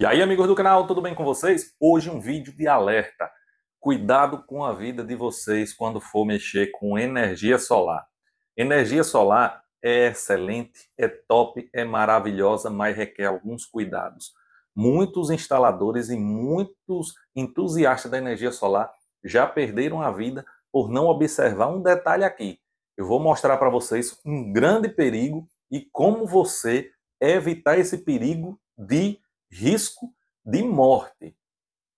E aí, amigos do canal, tudo bem com vocês? Hoje um vídeo de alerta. Cuidado com a vida de vocês quando for mexer com energia solar. Energia solar é excelente, é top, é maravilhosa, mas requer alguns cuidados. Muitos instaladores e muitos entusiastas da energia solar já perderam a vida por não observar um detalhe aqui. Eu vou mostrar para vocês um grande perigo e como você evitar esse perigo de risco de morte.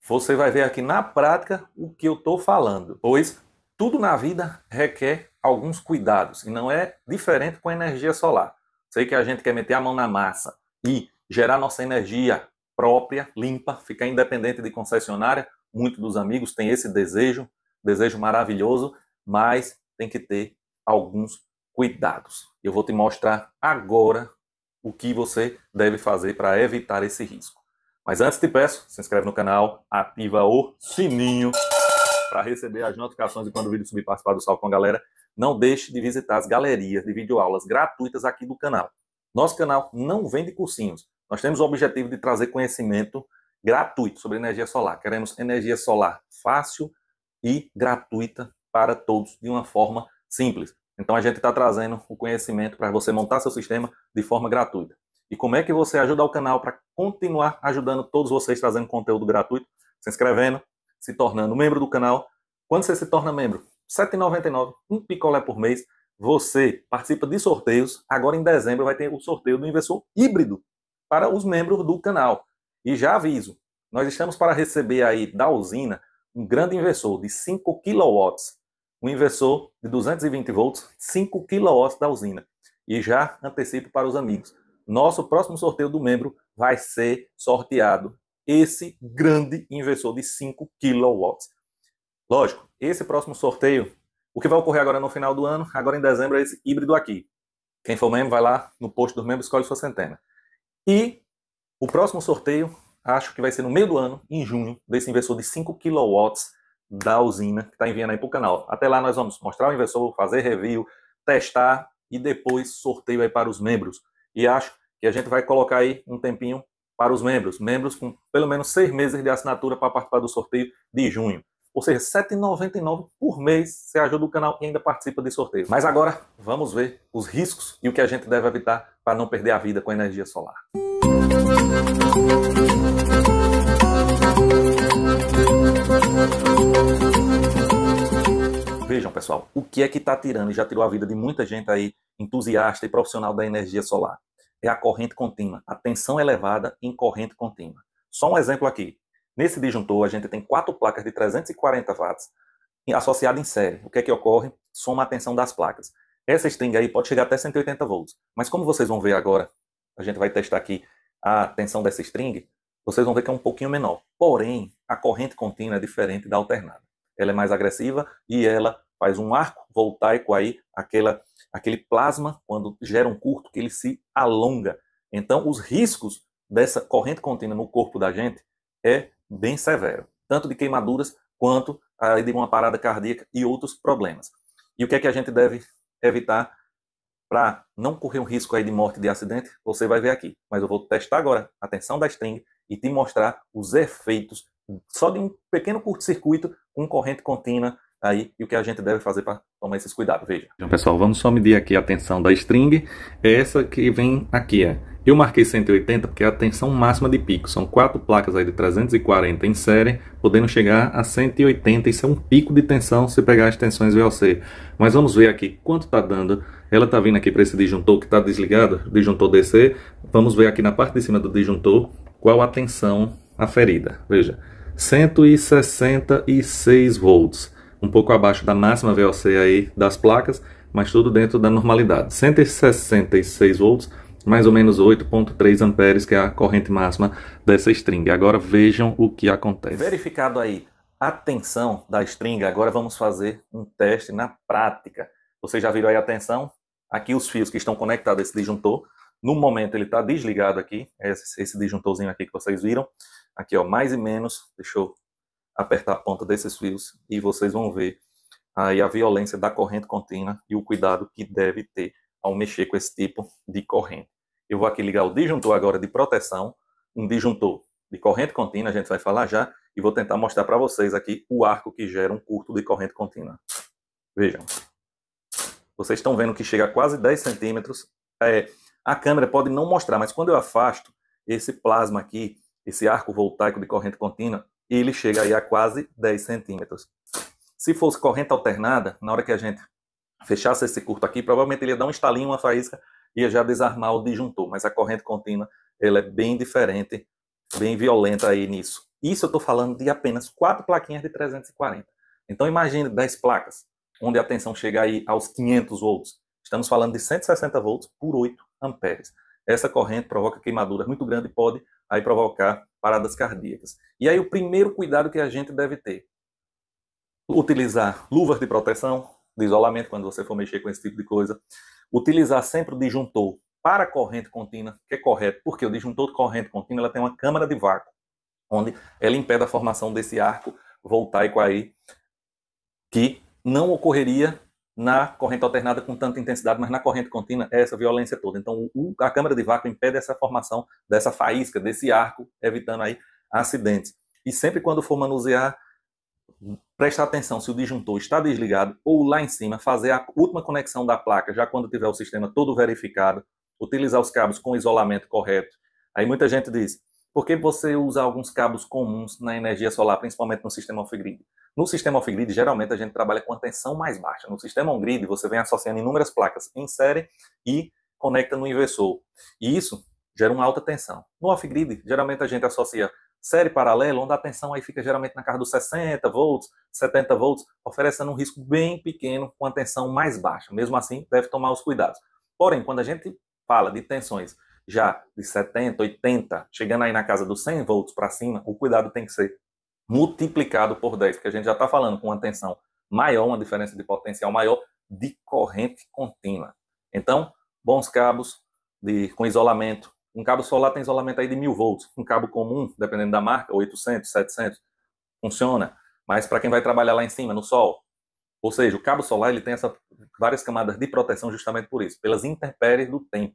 Você vai ver aqui na prática o que eu estou falando, pois tudo na vida requer alguns cuidados e não é diferente com a energia solar. Sei que a gente quer meter a mão na massa e gerar nossa energia própria, limpa, ficar independente de concessionária. Muitos dos amigos têm esse desejo, desejo maravilhoso, mas tem que ter alguns cuidados. Eu vou te mostrar agora o que você deve fazer para evitar esse risco. Mas antes te peço, se inscreve no canal, ativa o sininho para receber as notificações de quando o vídeo subir participar do Sal com a Galera. Não deixe de visitar as galerias de videoaulas gratuitas aqui do canal. Nosso canal não vende cursinhos. Nós temos o objetivo de trazer conhecimento gratuito sobre energia solar. Queremos energia solar fácil e gratuita para todos de uma forma simples. Então a gente está trazendo o conhecimento para você montar seu sistema de forma gratuita. E como é que você ajuda o canal para continuar ajudando todos vocês trazendo conteúdo gratuito, se inscrevendo, se tornando membro do canal. Quando você se torna membro, R$ 7,99, um picolé por mês, você participa de sorteios. Agora em dezembro vai ter o sorteio do inversor híbrido para os membros do canal. E já aviso, nós estamos para receber aí da usina um grande inversor de 5 kW um inversor de 220 volts, 5 kW da usina. E já antecipo para os amigos, nosso próximo sorteio do membro vai ser sorteado esse grande inversor de 5 kW. Lógico, esse próximo sorteio, o que vai ocorrer agora no final do ano, agora em dezembro, é esse híbrido aqui. Quem for membro, vai lá no post dos membros, escolhe sua centena. E o próximo sorteio, acho que vai ser no meio do ano, em junho, desse inversor de 5 kW da usina que está enviando aí para o canal. Até lá nós vamos mostrar o inversor, fazer review, testar e depois sorteio aí para os membros. E acho que a gente vai colocar aí um tempinho para os membros. Membros com pelo menos seis meses de assinatura para participar do sorteio de junho. Ou seja, R$ 7,99 por mês você ajuda o canal e ainda participa de sorteio. Mas agora vamos ver os riscos e o que a gente deve evitar para não perder a vida com a energia solar. Música Vejam, pessoal, o que é que está tirando e já tirou a vida de muita gente aí, entusiasta e profissional da energia solar? É a corrente contínua, a tensão elevada em corrente contínua. Só um exemplo aqui. Nesse disjuntor, a gente tem quatro placas de 340 watts associadas em série. O que é que ocorre? Soma a tensão das placas. Essa string aí pode chegar até 180 volts. Mas como vocês vão ver agora, a gente vai testar aqui a tensão dessa string, vocês vão ver que é um pouquinho menor. Porém, a corrente contínua é diferente da alternada. Ela é mais agressiva e ela faz um arco voltaico aí, aquela, aquele plasma, quando gera um curto, que ele se alonga. Então, os riscos dessa corrente contínua no corpo da gente é bem severo, tanto de queimaduras quanto aí, de uma parada cardíaca e outros problemas. E o que é que a gente deve evitar para não correr um risco aí de morte de acidente? Você vai ver aqui. Mas eu vou testar agora a tensão da string e te mostrar os efeitos só de um pequeno curto-circuito com corrente contínua aí e o que a gente deve fazer para tomar esses cuidados. Veja. Então, pessoal, vamos só medir aqui a tensão da string. É essa que vem aqui. Ó. É. Eu marquei 180 porque é a tensão máxima de pico. São quatro placas aí de 340 em série, podendo chegar a 180. Isso é um pico de tensão se pegar as tensões VOC. Mas vamos ver aqui quanto está dando. Ela está vindo aqui para esse disjuntor que está desligado, disjuntor DC. Vamos ver aqui na parte de cima do disjuntor qual a tensão aferida. Veja, 166 volts um pouco abaixo da máxima VOC aí das placas, mas tudo dentro da normalidade. 166 volts, mais ou menos 8.3 amperes, que é a corrente máxima dessa string. Agora vejam o que acontece. Verificado aí a tensão da string, agora vamos fazer um teste na prática. Vocês já viram aí a tensão? Aqui os fios que estão conectados a esse disjuntor. No momento ele está desligado aqui, esse, esse disjuntorzinho aqui que vocês viram. Aqui ó, mais e menos, deixa eu apertar a ponta desses fios e vocês vão ver aí a violência da corrente contínua e o cuidado que deve ter ao mexer com esse tipo de corrente. Eu vou aqui ligar o disjuntor agora de proteção, um disjuntor de corrente contínua, a gente vai falar já, e vou tentar mostrar para vocês aqui o arco que gera um curto de corrente contínua. Vejam. Vocês estão vendo que chega a quase 10 centímetros. É, a câmera pode não mostrar, mas quando eu afasto, esse plasma aqui, esse arco voltaico de corrente contínua, e ele chega aí a quase 10 centímetros. Se fosse corrente alternada, na hora que a gente fechasse esse curto aqui, provavelmente ele ia dar um estalinho, uma faísca, ia já desarmar o disjuntor, mas a corrente contínua ela é bem diferente, bem violenta aí nisso. Isso eu estou falando de apenas quatro plaquinhas de 340. Então imagine 10 placas, onde a tensão chega aí aos 500 volts. Estamos falando de 160 volts por 8 amperes. Essa corrente provoca queimaduras muito grandes e pode aí provocar paradas cardíacas. E aí o primeiro cuidado que a gente deve ter, utilizar luvas de proteção, de isolamento quando você for mexer com esse tipo de coisa, utilizar sempre o disjuntor para corrente contínua, que é correto, porque o disjuntor de corrente contínua ela tem uma câmara de vácuo, onde ela impede a formação desse arco voltaico aí, que não ocorreria na corrente alternada com tanta intensidade, mas na corrente contínua é essa violência toda. Então, o, a câmara de vácuo impede essa formação dessa faísca, desse arco, evitando aí acidentes. E sempre quando for manusear, presta atenção se o disjuntor está desligado ou lá em cima, fazer a última conexão da placa, já quando tiver o sistema todo verificado, utilizar os cabos com isolamento correto. Aí muita gente diz, porque você usa alguns cabos comuns na energia solar, principalmente no sistema off-grid. No sistema off-grid, geralmente a gente trabalha com a tensão mais baixa. No sistema on-grid, você vem associando inúmeras placas em série e conecta no inversor. E isso gera uma alta tensão. No off-grid, geralmente a gente associa série paralela, onde a tensão aí fica geralmente na casa dos 60 volts, 70 volts, oferecendo um risco bem pequeno com a tensão mais baixa. Mesmo assim, deve tomar os cuidados. Porém, quando a gente fala de tensões já de 70, 80, chegando aí na casa dos 100 volts para cima, o cuidado tem que ser multiplicado por 10, porque a gente já está falando com uma tensão maior, uma diferença de potencial maior de corrente contínua. Então, bons cabos de, com isolamento. Um cabo solar tem isolamento aí de 1000 volts. Um cabo comum, dependendo da marca, 800, 700, funciona. Mas para quem vai trabalhar lá em cima, no sol, ou seja, o cabo solar ele tem essa, várias camadas de proteção justamente por isso, pelas intempéries do tempo.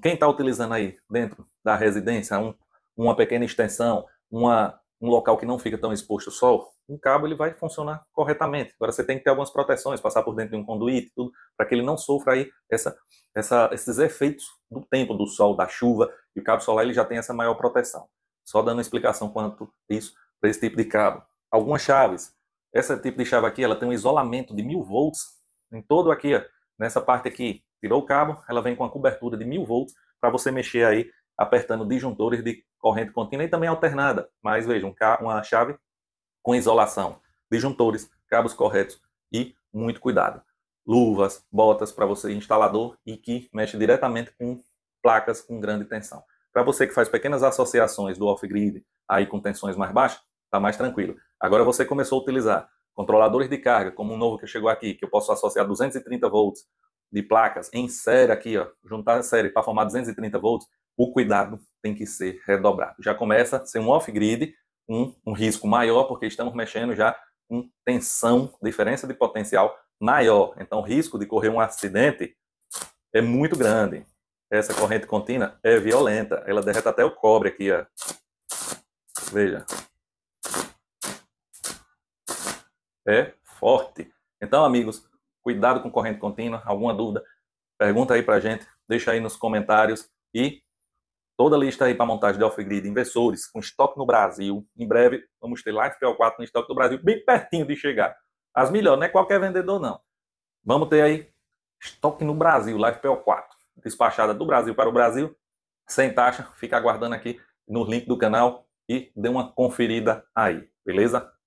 Quem está utilizando aí dentro da residência um, uma pequena extensão, uma, um local que não fica tão exposto ao sol, um cabo ele vai funcionar corretamente. Agora você tem que ter algumas proteções, passar por dentro de um conduíte, tudo, para que ele não sofra aí essa, essa, esses efeitos do tempo, do sol, da chuva, e o cabo solar ele já tem essa maior proteção. Só dando uma explicação quanto isso para esse tipo de cabo. Algumas chaves. Essa tipo de chave aqui, ela tem um isolamento de mil volts em todo aqui, ó, nessa parte aqui, tirou o cabo, ela vem com a cobertura de 1000 volts para você mexer aí apertando disjuntores de corrente contínua e também alternada. Mas vejam, uma chave com isolação, disjuntores, cabos corretos e muito cuidado. Luvas, botas para você instalador e que mexe diretamente com placas com grande tensão. Para você que faz pequenas associações do off-grid aí com tensões mais baixas, tá mais tranquilo. Agora você começou a utilizar controladores de carga, como um novo que chegou aqui, que eu posso associar 230 volts de placas em série aqui, ó, juntar a série para formar 230 volts, o cuidado tem que ser redobrado. Já começa a ser um off-grid, um, um risco maior, porque estamos mexendo já com tensão, diferença de potencial maior. Então, o risco de correr um acidente é muito grande. Essa corrente contínua é violenta, ela derreta até o cobre aqui, ó. Veja. É forte. Então, amigos, Cuidado com corrente contínua. Alguma dúvida? Pergunta aí para gente. Deixa aí nos comentários. E toda a lista aí para montagem de off-grid, inversores, com estoque no Brasil. Em breve vamos ter live PL4 no estoque do Brasil, bem pertinho de chegar. As melhores, não é qualquer vendedor, não. Vamos ter aí estoque no Brasil, live PL4. Despachada do Brasil para o Brasil, sem taxa. Fica aguardando aqui no link do canal e dê uma conferida aí, beleza?